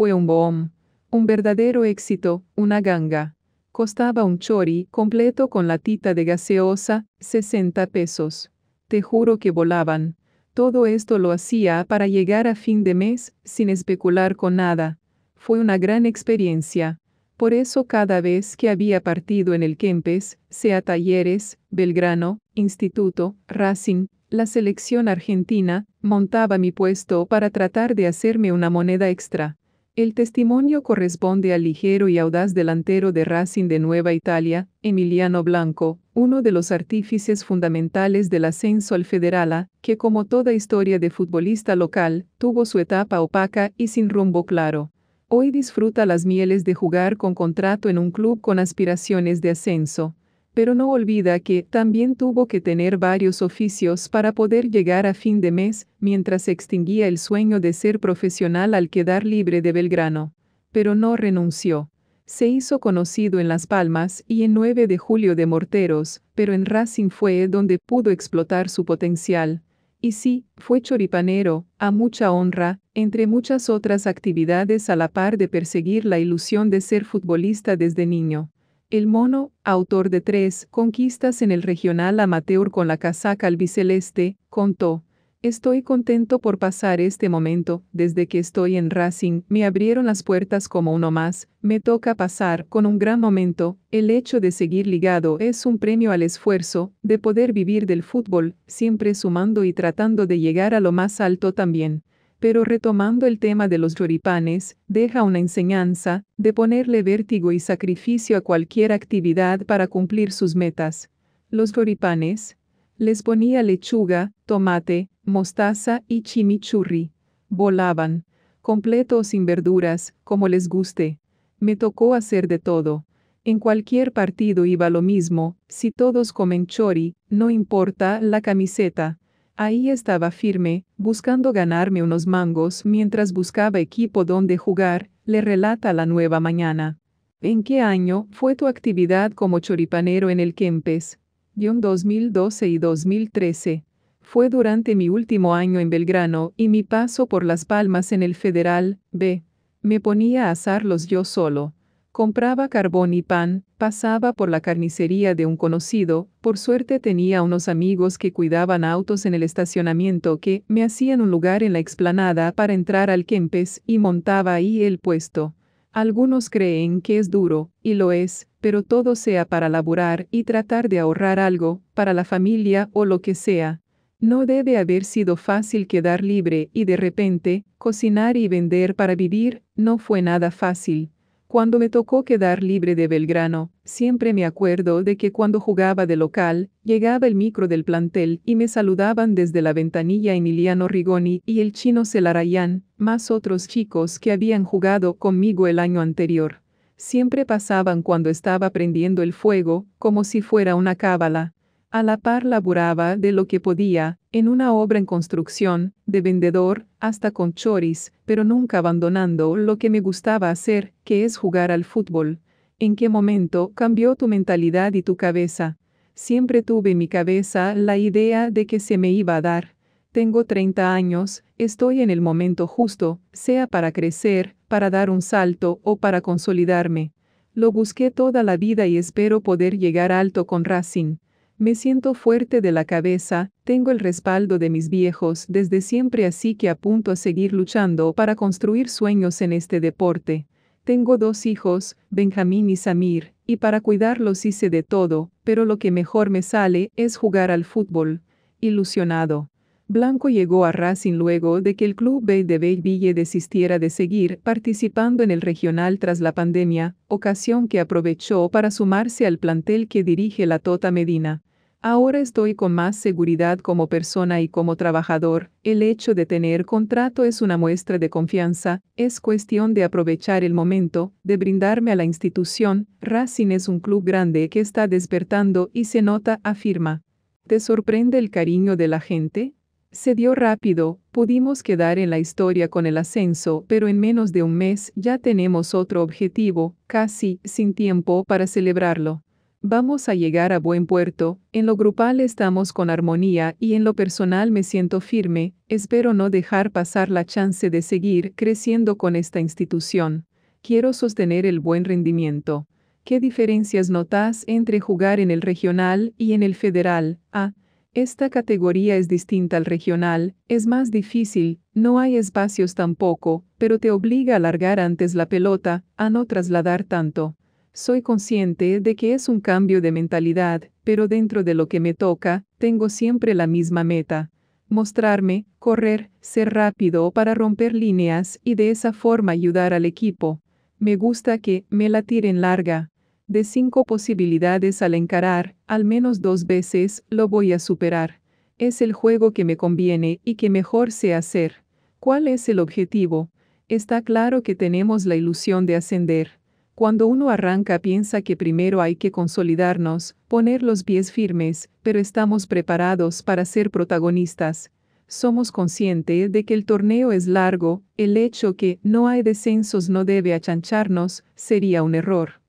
fue un boom. Un verdadero éxito, una ganga. Costaba un chori completo con latita de gaseosa, 60 pesos. Te juro que volaban. Todo esto lo hacía para llegar a fin de mes, sin especular con nada. Fue una gran experiencia. Por eso cada vez que había partido en el Kempes, sea Talleres, Belgrano, Instituto, Racing, la selección argentina, montaba mi puesto para tratar de hacerme una moneda extra. El testimonio corresponde al ligero y audaz delantero de Racing de Nueva Italia, Emiliano Blanco, uno de los artífices fundamentales del ascenso al Federala, que como toda historia de futbolista local, tuvo su etapa opaca y sin rumbo claro. Hoy disfruta las mieles de jugar con contrato en un club con aspiraciones de ascenso pero no olvida que también tuvo que tener varios oficios para poder llegar a fin de mes, mientras extinguía el sueño de ser profesional al quedar libre de Belgrano. Pero no renunció. Se hizo conocido en Las Palmas y en 9 de julio de Morteros, pero en Racing fue donde pudo explotar su potencial. Y sí, fue choripanero, a mucha honra, entre muchas otras actividades a la par de perseguir la ilusión de ser futbolista desde niño. El Mono, autor de tres conquistas en el regional amateur con la casaca albiceleste, contó, Estoy contento por pasar este momento, desde que estoy en Racing, me abrieron las puertas como uno más, me toca pasar con un gran momento, el hecho de seguir ligado es un premio al esfuerzo, de poder vivir del fútbol, siempre sumando y tratando de llegar a lo más alto también pero retomando el tema de los choripanes, deja una enseñanza, de ponerle vértigo y sacrificio a cualquier actividad para cumplir sus metas. Los choripanes, les ponía lechuga, tomate, mostaza y chimichurri. Volaban, completo o sin verduras, como les guste. Me tocó hacer de todo. En cualquier partido iba lo mismo, si todos comen chori, no importa la camiseta. Ahí estaba firme, buscando ganarme unos mangos mientras buscaba equipo donde jugar, le relata la nueva mañana. ¿En qué año fue tu actividad como choripanero en el Kempes? 2012 y 2013. Fue durante mi último año en Belgrano y mi paso por Las Palmas en el Federal, B. Me ponía a asarlos yo solo. Compraba carbón y pan, pasaba por la carnicería de un conocido, por suerte tenía unos amigos que cuidaban autos en el estacionamiento que me hacían un lugar en la explanada para entrar al Kempes y montaba ahí el puesto. Algunos creen que es duro, y lo es, pero todo sea para laburar y tratar de ahorrar algo, para la familia o lo que sea. No debe haber sido fácil quedar libre y de repente, cocinar y vender para vivir, no fue nada fácil cuando me tocó quedar libre de Belgrano, siempre me acuerdo de que cuando jugaba de local, llegaba el micro del plantel y me saludaban desde la ventanilla Emiliano Rigoni y el chino Celarayán, más otros chicos que habían jugado conmigo el año anterior. Siempre pasaban cuando estaba prendiendo el fuego, como si fuera una cábala. A la par laburaba de lo que podía, en una obra en construcción, de vendedor, hasta con choris, pero nunca abandonando lo que me gustaba hacer, que es jugar al fútbol. ¿En qué momento cambió tu mentalidad y tu cabeza? Siempre tuve en mi cabeza la idea de que se me iba a dar. Tengo 30 años, estoy en el momento justo, sea para crecer, para dar un salto o para consolidarme. Lo busqué toda la vida y espero poder llegar alto con Racing. Me siento fuerte de la cabeza, tengo el respaldo de mis viejos desde siempre así que apunto a seguir luchando para construir sueños en este deporte. Tengo dos hijos, Benjamín y Samir, y para cuidarlos hice de todo, pero lo que mejor me sale es jugar al fútbol. Ilusionado. Blanco llegó a Racing luego de que el club B de Bayville desistiera de seguir participando en el regional tras la pandemia, ocasión que aprovechó para sumarse al plantel que dirige la Tota Medina. Ahora estoy con más seguridad como persona y como trabajador. El hecho de tener contrato es una muestra de confianza, es cuestión de aprovechar el momento, de brindarme a la institución. Racing es un club grande que está despertando y se nota, afirma. ¿Te sorprende el cariño de la gente? Se dio rápido, pudimos quedar en la historia con el ascenso, pero en menos de un mes ya tenemos otro objetivo, casi sin tiempo para celebrarlo. Vamos a llegar a buen puerto, en lo grupal estamos con armonía y en lo personal me siento firme, espero no dejar pasar la chance de seguir creciendo con esta institución. Quiero sostener el buen rendimiento. ¿Qué diferencias notas entre jugar en el regional y en el federal? Ah, esta categoría es distinta al regional, es más difícil, no hay espacios tampoco, pero te obliga a largar antes la pelota, a no trasladar tanto. Soy consciente de que es un cambio de mentalidad, pero dentro de lo que me toca, tengo siempre la misma meta. Mostrarme, correr, ser rápido para romper líneas y de esa forma ayudar al equipo. Me gusta que me la tiren larga. De cinco posibilidades al encarar, al menos dos veces lo voy a superar. Es el juego que me conviene y que mejor sé hacer. ¿Cuál es el objetivo? Está claro que tenemos la ilusión de ascender cuando uno arranca piensa que primero hay que consolidarnos, poner los pies firmes, pero estamos preparados para ser protagonistas. Somos conscientes de que el torneo es largo, el hecho que no hay descensos no debe achancharnos, sería un error.